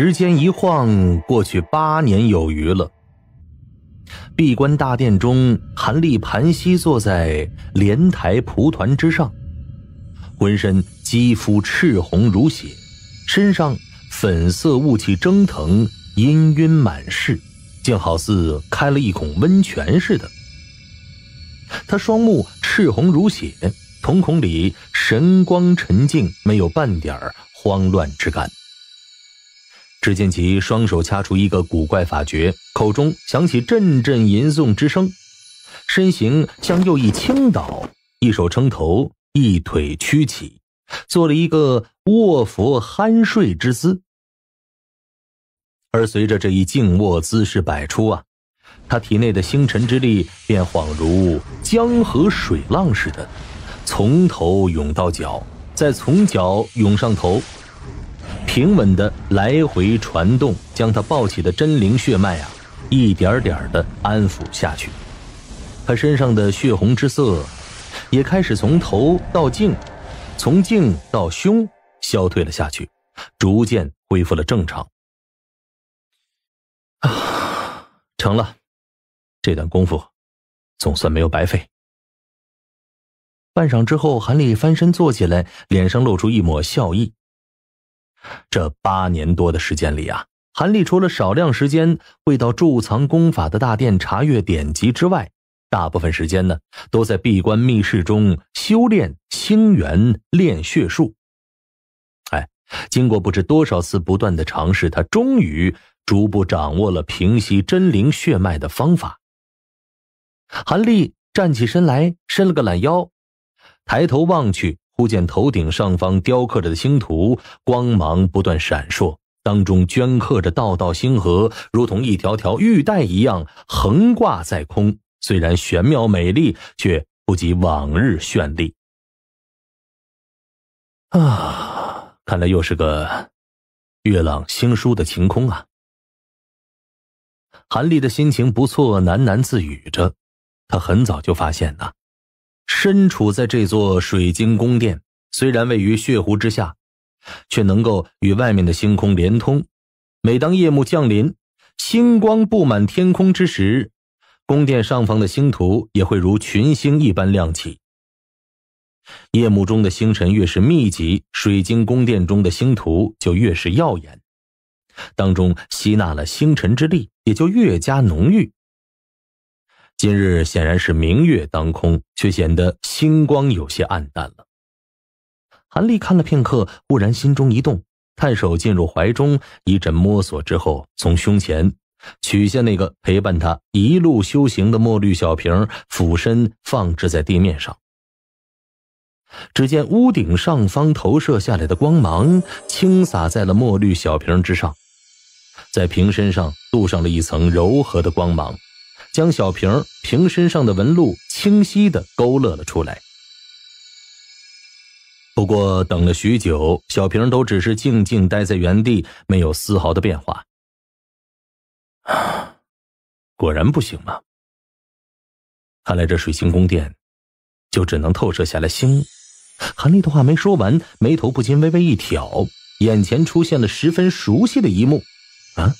时间一晃过去八年有余了。闭关大殿中，韩立盘膝坐在莲台蒲团之上，浑身肌肤赤红如血，身上粉色雾气蒸腾氤氲满室，竟好似开了一孔温泉似的。他双目赤红如血，瞳孔里神光沉静，没有半点慌乱之感。只见其双手掐出一个古怪法诀，口中响起阵阵吟诵之声，身形向右一倾倒，一手撑头，一腿屈起，做了一个卧佛酣睡之姿。而随着这一静卧姿势摆出啊，他体内的星辰之力便恍如江河水浪似的，从头涌到脚，再从脚涌上头。平稳的来回传动，将他抱起的真灵血脉啊，一点点的安抚下去。他身上的血红之色也开始从头到颈，从颈到胸消退了下去，逐渐恢复了正常。啊，成了！这段功夫总算没有白费。半晌之后，韩立翻身坐起来，脸上露出一抹笑意。这八年多的时间里啊，韩立除了少量时间会到贮藏功法的大殿查阅典籍之外，大部分时间呢都在闭关密室中修炼星元炼血术。哎，经过不知多少次不断的尝试，他终于逐步掌握了平息真灵血脉的方法。韩立站起身来，伸了个懒腰，抬头望去。忽见头顶上方雕刻着的星图，光芒不断闪烁，当中镌刻着道道星河，如同一条条玉带一样横挂在空。虽然玄妙美丽，却不及往日绚丽。啊，看来又是个月朗星疏的晴空啊！韩立的心情不错，喃喃自语着，他很早就发现呐。身处在这座水晶宫殿，虽然位于血湖之下，却能够与外面的星空连通。每当夜幕降临，星光布满天空之时，宫殿上方的星图也会如群星一般亮起。夜幕中的星辰越是密集，水晶宫殿中的星图就越是耀眼，当中吸纳了星辰之力，也就越加浓郁。今日显然是明月当空，却显得星光有些暗淡了。韩立看了片刻，忽然心中一动，探手进入怀中，一阵摸索之后，从胸前取下那个陪伴他一路修行的墨绿小瓶，俯身放置在地面上。只见屋顶上方投射下来的光芒，倾洒在了墨绿小瓶之上，在瓶身上镀上了一层柔和的光芒。将小瓶瓶身上的纹路清晰的勾勒了出来，不过等了许久，小瓶都只是静静待在原地，没有丝毫的变化。啊，果然不行吗？看来这水晶宫殿就只能透射下来星。韩立的话没说完，眉头不禁微微一挑，眼前出现了十分熟悉的一幕。啊！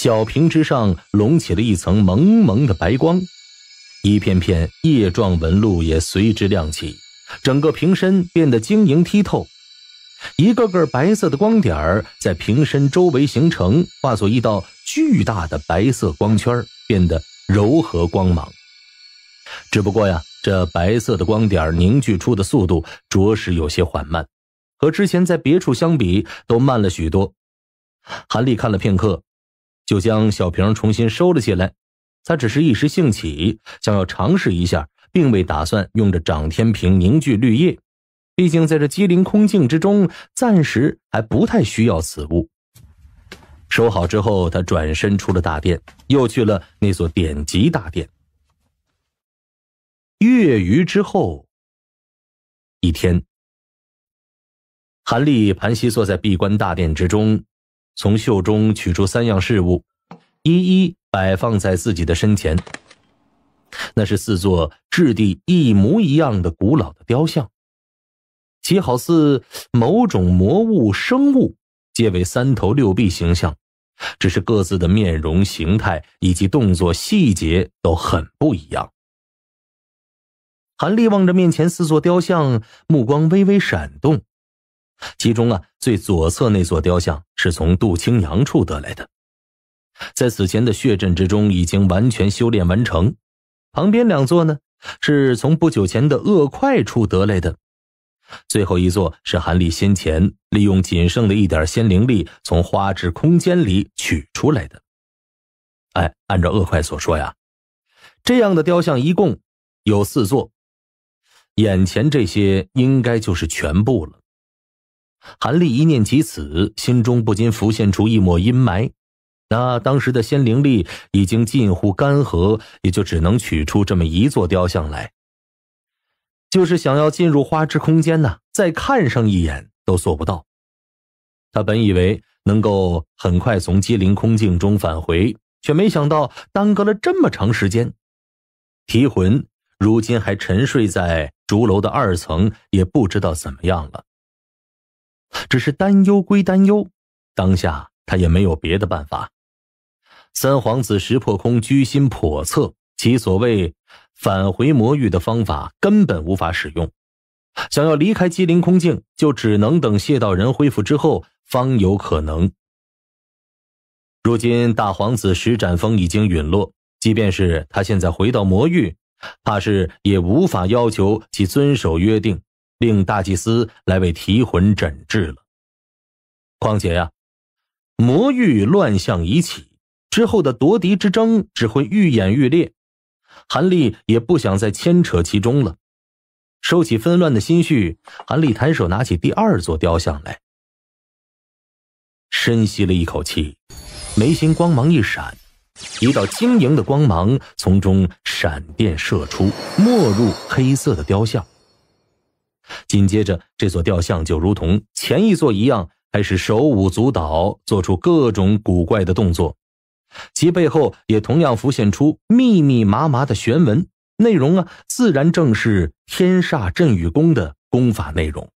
小瓶之上隆起了一层蒙蒙的白光，一片片叶状纹路也随之亮起，整个瓶身变得晶莹剔透。一个个白色的光点儿在瓶身周围形成，化作一道巨大的白色光圈，变得柔和光芒。只不过呀，这白色的光点凝聚出的速度着实有些缓慢，和之前在别处相比都慢了许多。韩立看了片刻。就将小瓶重新收了起来，他只是一时兴起，想要尝试一下，并未打算用这掌天瓶凝聚绿叶。毕竟在这机灵空境之中，暂时还不太需要此物。收好之后，他转身出了大殿，又去了那座典籍大殿。月余之后，一天，韩立盘膝坐在闭关大殿之中。从袖中取出三样事物，一一摆放在自己的身前。那是四座质地一模一样的古老的雕像，其好似某种魔物生物，皆为三头六臂形象，只是各自的面容形态以及动作细节都很不一样。韩立望着面前四座雕像，目光微微闪动。其中啊，最左侧那座雕像是从杜清扬处得来的，在此前的血阵之中已经完全修炼完成。旁边两座呢，是从不久前的恶快处得来的。最后一座是韩立先前利用仅剩的一点仙灵力从花之空间里取出来的。哎，按照恶快所说呀，这样的雕像一共有四座，眼前这些应该就是全部了。韩立一念及此，心中不禁浮现出一抹阴霾。那当时的仙灵力已经近乎干涸，也就只能取出这么一座雕像来。就是想要进入花之空间呢，再看上一眼都做不到。他本以为能够很快从机灵空境中返回，却没想到耽搁了这么长时间。提魂如今还沉睡在竹楼的二层，也不知道怎么样了。只是担忧归担忧，当下他也没有别的办法。三皇子石破空居心叵测，其所谓返回魔域的方法根本无法使用。想要离开机灵空境，就只能等谢道人恢复之后方有可能。如今大皇子石展风已经陨落，即便是他现在回到魔域，怕是也无法要求其遵守约定。令大祭司来为提魂诊治了。况且呀，魔域乱象已起，之后的夺嫡之争只会愈演愈烈。韩立也不想再牵扯其中了。收起纷乱的心绪，韩立抬手拿起第二座雕像来，深吸了一口气，眉心光芒一闪，一道晶莹的光芒从中闪电射出，没入黑色的雕像。紧接着，这座雕像就如同前一座一样，开始手舞足蹈，做出各种古怪的动作。其背后也同样浮现出密密麻麻的玄文，内容啊，自然正是天煞镇宇功的功法内容。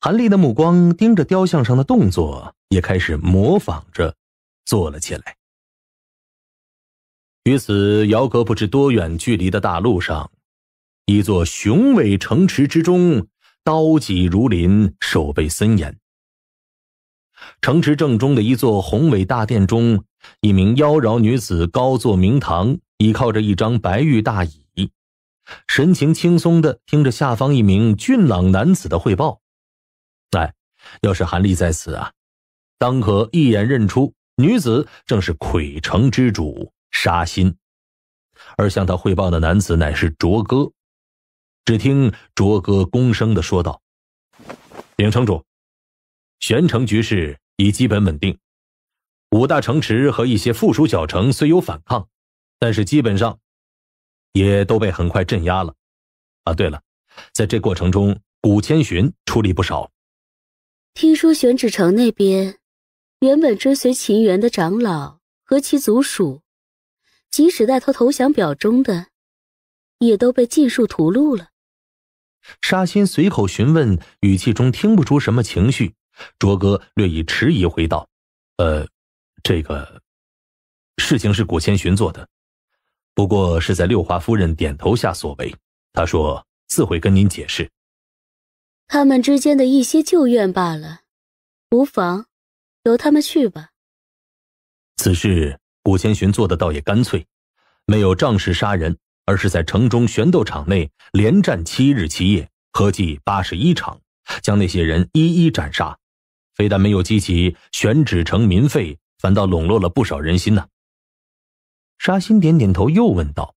韩立的目光盯着雕像上的动作，也开始模仿着做了起来。于此，遥隔不知多远距离的大路上。一座雄伟城池之中，刀戟如林，守备森严。城池正中的一座宏伟大殿中，一名妖娆女子高坐明堂，倚靠着一张白玉大椅，神情轻松的听着下方一名俊朗男子的汇报。哎，要是韩立在此啊，当可一眼认出女子正是魁城之主沙心，而向他汇报的男子乃是卓哥。只听卓哥恭声的说道：“禀城主，玄城局势已基本稳定。五大城池和一些附属小城虽有反抗，但是基本上也都被很快镇压了。啊，对了，在这过程中，古千寻出力不少。听说玄趾城那边，原本追随秦元的长老和其族属，即使带头投降表中的。”也都被尽数屠戮了。沙心随口询问，语气中听不出什么情绪。卓哥略以迟疑，回道：“呃，这个事情是古千寻做的，不过是在六华夫人点头下所为。他说自会跟您解释。他们之间的一些旧怨罢了，无妨，由他们去吧。”此事古千寻做的倒也干脆，没有仗势杀人。而是在城中玄斗场内连战七日七夜，合计八十一场，将那些人一一斩杀，非但没有激起玄指城民愤，反倒笼络了不少人心呐。沙欣点点头，又问道：“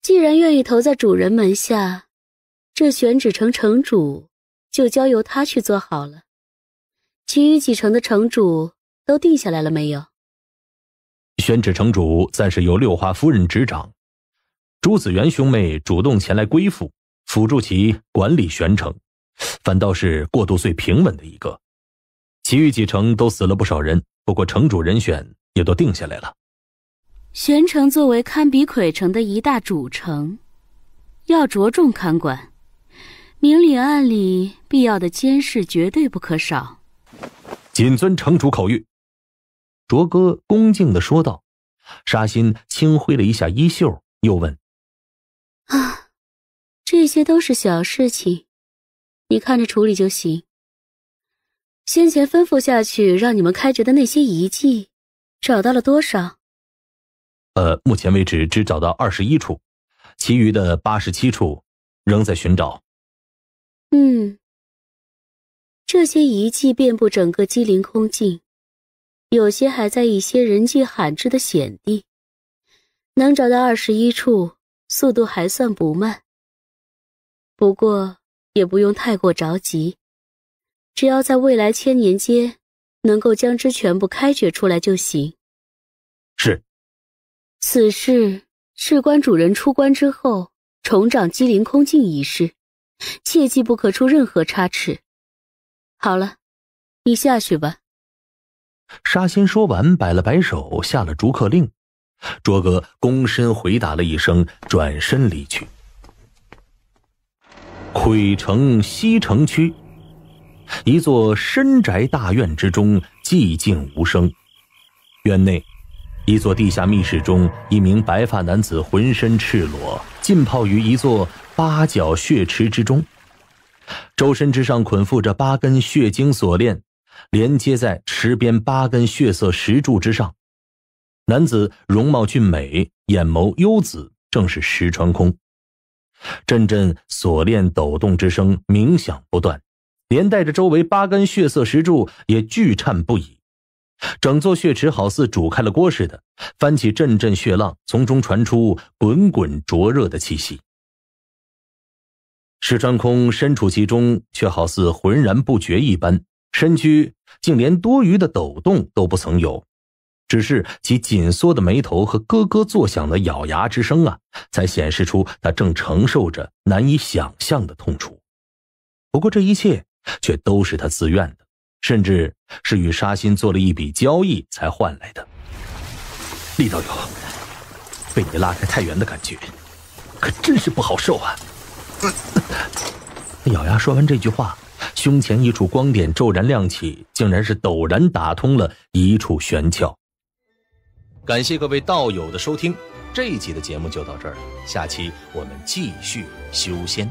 既然愿意投在主人门下，这玄指城城主就交由他去做好了。其余几城的城主都定下来了没有？”玄指城主暂时由六花夫人执掌。朱子元兄妹主动前来归附，辅助其管理玄城，反倒是过渡最平稳的一个。其余几城都死了不少人，不过城主人选也都定下来了。玄城作为堪比魁城的一大主城，要着重看管，明里暗里必要的监视绝对不可少。谨遵城主口谕，卓哥恭敬地说道。沙心轻挥了一下衣袖，又问。啊，这些都是小事情，你看着处理就行。先前吩咐下去让你们开掘的那些遗迹，找到了多少？呃，目前为止只找到二十一处，其余的八十七处仍在寻找。嗯，这些遗迹遍布整个机灵空境，有些还在一些人迹罕至的险地，能找到二十一处。速度还算不慢，不过也不用太过着急，只要在未来千年间，能够将之全部开掘出来就行。是，此事事关主人出关之后重掌机灵空境一事，切记不可出任何差池。好了，你下去吧。沙仙说完，摆了摆手，下了逐客令。卓哥躬身回答了一声，转身离去。魁城西城区，一座深宅大院之中寂静无声。院内，一座地下密室中，一名白发男子浑身赤裸，浸泡于一座八角血池之中，周身之上捆缚着八根血晶锁链，连接在池边八根血色石柱之上。男子容貌俊美，眼眸幽紫，正是石穿空。阵阵锁链抖动之声鸣响不断，连带着周围八根血色石柱也巨颤不已。整座血池好似煮开了锅似的，翻起阵阵血浪，从中传出滚滚灼热的气息。石穿空身处其中，却好似浑然不觉一般，身躯竟连多余的抖动都不曾有。只是其紧缩的眉头和咯咯作响的咬牙之声啊，才显示出他正承受着难以想象的痛楚。不过这一切却都是他自愿的，甚至是与沙心做了一笔交易才换来的。李道友，被你拉开太远的感觉，可真是不好受啊！咬牙说完这句话，胸前一处光点骤然亮起，竟然是陡然打通了一处玄窍。感谢各位道友的收听，这一集的节目就到这儿了，下期我们继续修仙。